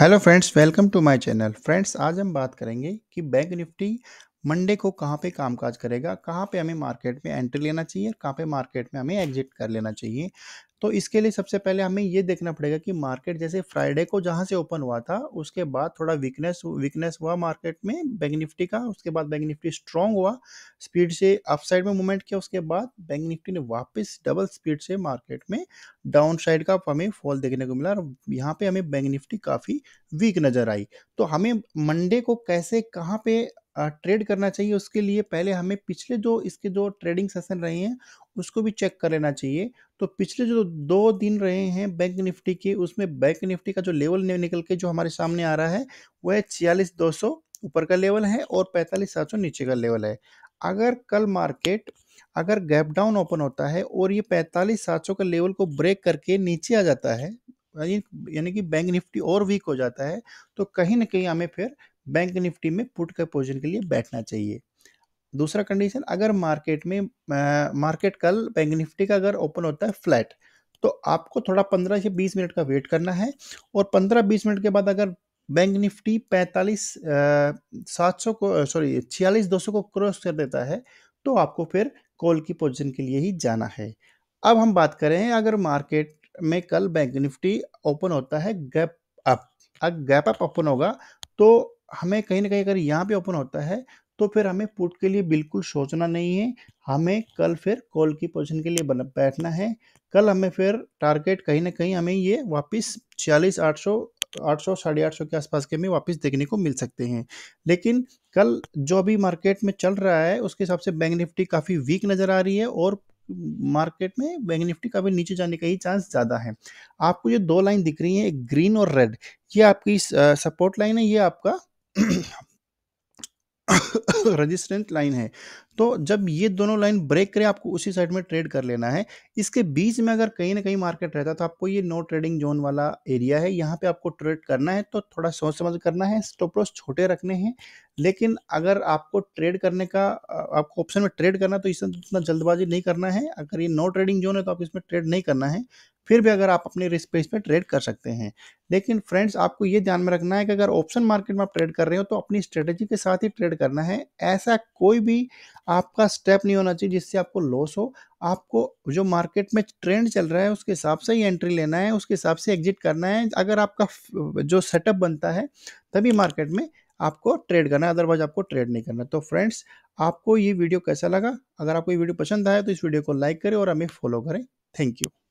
hello friends welcome to my channel friends आज हम बात करेंगे कि बैंक निफ्टी मंडे को कहाँ पे कामकाज करेगा कहाँ पे हमें मार्केट में एंट्री लेना चाहिए और कहाँ पे मार्केट में हमें एग्जिट कर लेना चाहिए तो इसके लिए सबसे पहले हमें ये देखना पड़ेगा कि मार्केट जैसे फ्राइडे को जहाँ से ओपन हुआ था उसके बाद थोड़ा वीकनेस वीकनेस हुआ मार्केट में बैंक निफ्टी का उसके बाद बैंक निफ्टी स्ट्रांग हुआ स्पीड से अपसाइड में मूवमेंट किया उसके बाद बैंक निफ्टी ने वापस डबल स्पीड से मार्केट में डाउन साइड का हमें फॉल देखने को मिला और यहाँ पे हमें बैंक निफ्टी काफ़ी वीक नज़र आई तो हमें मंडे को कैसे कहाँ पे ट्रेड करना चाहिए उसके लिए पहले हमें पिछले जो इसके जो ट्रेडिंग सेशन रहे हैं उसको भी चेक कर लेना चाहिए तो पिछले जो दो दिन रहे हैं बैंक निफ्टी के उसमें बैंक निफ्टी का जो लेवल निकल के जो हमारे सामने आ रहा है वह छियालीस दो सौ ऊपर का लेवल है और पैंतालीस सात सौ नीचे का लेवल है अगर कल मार्केट अगर गैप डाउन ओपन होता है और ये पैंतालीस सात सौ का लेवल को ब्रेक करके नीचे आ जाता है यानी कि बैंक निफ्टी और वीक हो जाता है तो कहीं ना कहीं हमें फिर बैंक निफ्टी में पुट के पोजिशन के लिए बैठना चाहिए दूसरा कंडीशन अगर मार्केट में मार्केट कल बैंक निफ्टी का अगर ओपन होता है फ्लैट तो आपको थोड़ा पंद्रह से बीस मिनट का वेट करना है और पंद्रह बीस मिनट के बाद अगर बैंक निफ्टी पैंतालीस सात सौ को सॉरी छियालीस दो सौ को क्रॉस कर देता है तो आपको फिर कॉल की पोजीशन के लिए ही जाना है अब हम बात करें अगर मार्केट में कल बैंक निफ्टी ओपन होता है गैप अप अगर गैप अप ओपन होगा तो हमें कहीं ना कहीं अगर यहाँ पे ओपन होता है तो फिर हमें पुट के लिए बिल्कुल सोचना नहीं है हमें कल फिर कॉल की पोजीशन के लिए बैठना है कल हमें फिर टारगेट कहीं ना कहीं हमें ये वापस छियालीस आठ सौ आठ सौ साढ़े आठ सौ के आसपास के में वापस देखने को मिल सकते हैं लेकिन कल जो अभी मार्केट में चल रहा है उसके हिसाब से बैंक निफ्टी काफ़ी वीक नज़र आ रही है और मार्केट में बैंक निफ्टी काफी नीचे जाने का ही चांस ज़्यादा है आपको ये दो लाइन दिख रही है एक ग्रीन और रेड ये आपकी सपोर्ट लाइन है ये आपका रजिस्टेंट लाइन है तो जब ये दोनों लाइन ब्रेक करें आपको उसी साइड में ट्रेड कर लेना है इसके बीच में अगर कहीं ना कहीं मार्केट रहता तो आपको ये नो ट्रेडिंग जोन वाला एरिया है यहाँ पे आपको ट्रेड करना है तो थोड़ा सोच समझ करना है स्टॉप लॉस छोटे रखने हैं लेकिन अगर आपको ट्रेड करने का आपको ऑप्शन में ट्रेड करना तो इसमें तो उतना जल्दबाजी नहीं करना है अगर ये नो ट्रेडिंग जोन है तो आप इसमें ट्रेड नहीं करना है फिर भी अगर आप अपने रिस्क बेस पे ट्रेड कर सकते हैं लेकिन फ्रेंड्स आपको ये ध्यान में रखना है कि अगर ऑप्शन मार्केट में आप ट्रेड कर रहे हो तो अपनी स्ट्रेटेजी के साथ ही ट्रेड करना है ऐसा कोई भी आपका स्टेप नहीं होना चाहिए जिससे आपको लॉस हो आपको जो मार्केट में ट्रेंड चल रहा है उसके हिसाब से ही एंट्री लेना है उसके हिसाब से एग्जिट करना है अगर आपका जो सेटअप बनता है तभी मार्केट में आपको ट्रेड करना है अदरवाइज आपको ट्रेड नहीं करना तो फ्रेंड्स आपको ये वीडियो कैसा लगा अगर आपको ये वीडियो पसंद आया तो इस वीडियो को लाइक करें और हमें फॉलो करें थैंक यू